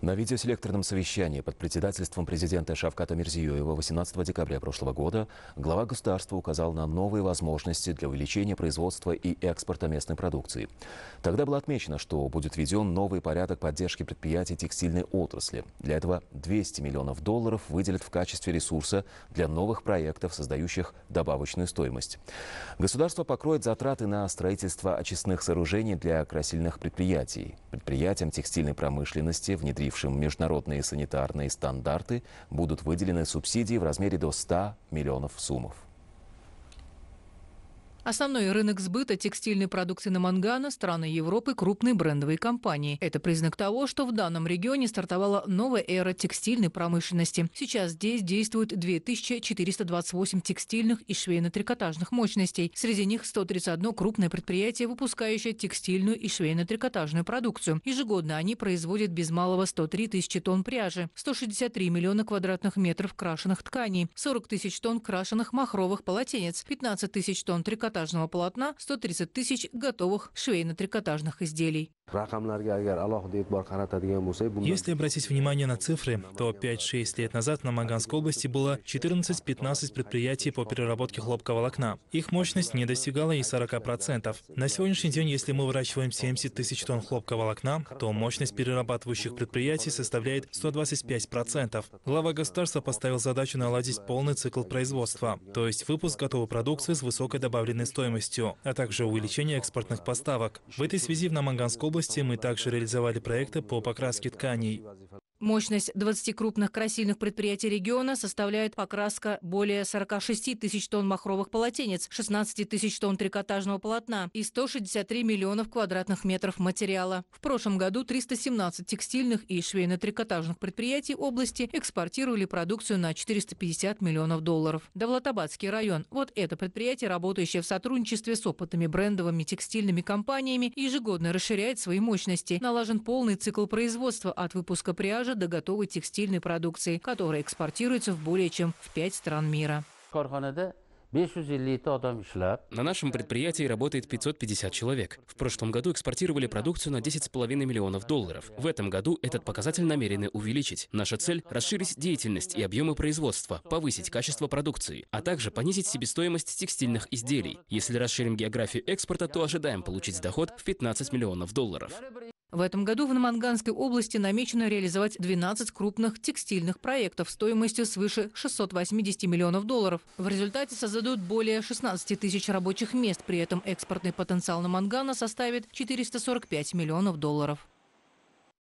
На видеоселекторном совещании под председательством президента Шавката Мирзиёева 18 декабря прошлого года глава государства указал на новые возможности для увеличения производства и экспорта местной продукции. Тогда было отмечено, что будет введен новый порядок поддержки предприятий текстильной отрасли. Для этого 200 миллионов долларов выделят в качестве ресурса для новых проектов, создающих добавочную стоимость. Государство покроет затраты на строительство очистных сооружений для красильных предприятий. Предприятиям текстильной промышленности внедрить установившим международные санитарные стандарты, будут выделены субсидии в размере до 100 миллионов суммов. Основной рынок сбыта текстильной продукции на Мангана – страны Европы, крупные брендовые компании. Это признак того, что в данном регионе стартовала новая эра текстильной промышленности. Сейчас здесь действует 2428 текстильных и швейно-трикотажных мощностей. Среди них 131 крупное предприятие, выпускающее текстильную и швейно-трикотажную продукцию. Ежегодно они производят без малого 103 тысячи тонн пряжи, 163 миллиона квадратных метров крашеных тканей, 40 тысяч тонн крашеных махровых полотенец, 15 тысяч тонн трикотажных трикотажного полотна, 130 тысяч готовых швейно-трикотажных изделий. Если обратить внимание на цифры, то 5-6 лет назад на Маганской области было 14-15 предприятий по переработке хлопковолокна. Их мощность не достигала и 40%. На сегодняшний день, если мы выращиваем 70 тысяч тонн хлопковолокна, то мощность перерабатывающих предприятий составляет 125%. Глава государства поставил задачу наладить полный цикл производства, то есть выпуск готовой продукции с высокой добавленной рыночной стоимостью, а также увеличение экспортных поставок. В этой связи в Наманганской области мы также реализовали проекты по покраске тканей. Мощность 20 крупных красильных предприятий региона составляет покраска более 46 тысяч тонн махровых полотенец, 16 тысяч тонн трикотажного полотна и 163 миллионов квадратных метров материала. В прошлом году 317 текстильных и швейно-трикотажных предприятий области экспортировали продукцию на 450 миллионов долларов. Давлатабадский район – вот это предприятие, работающее в сотрудничестве с опытными брендовыми текстильными компаниями, ежегодно расширяет свои мощности. Налажен полный цикл производства от выпуска пряжи даже до готовой текстильной продукции, которая экспортируется в более чем в пять стран мира. На нашем предприятии работает 550 человек. В прошлом году экспортировали продукцию на 10,5 миллионов долларов. В этом году этот показатель намерены увеличить. Наша цель – расширить деятельность и объемы производства, повысить качество продукции, а также понизить себестоимость текстильных изделий. Если расширим географию экспорта, то ожидаем получить доход в 15 миллионов долларов. В этом году в Наманганской области намечено реализовать 12 крупных текстильных проектов стоимостью свыше 680 миллионов долларов. В результате создадут более 16 тысяч рабочих мест. При этом экспортный потенциал Намангана составит 445 миллионов долларов.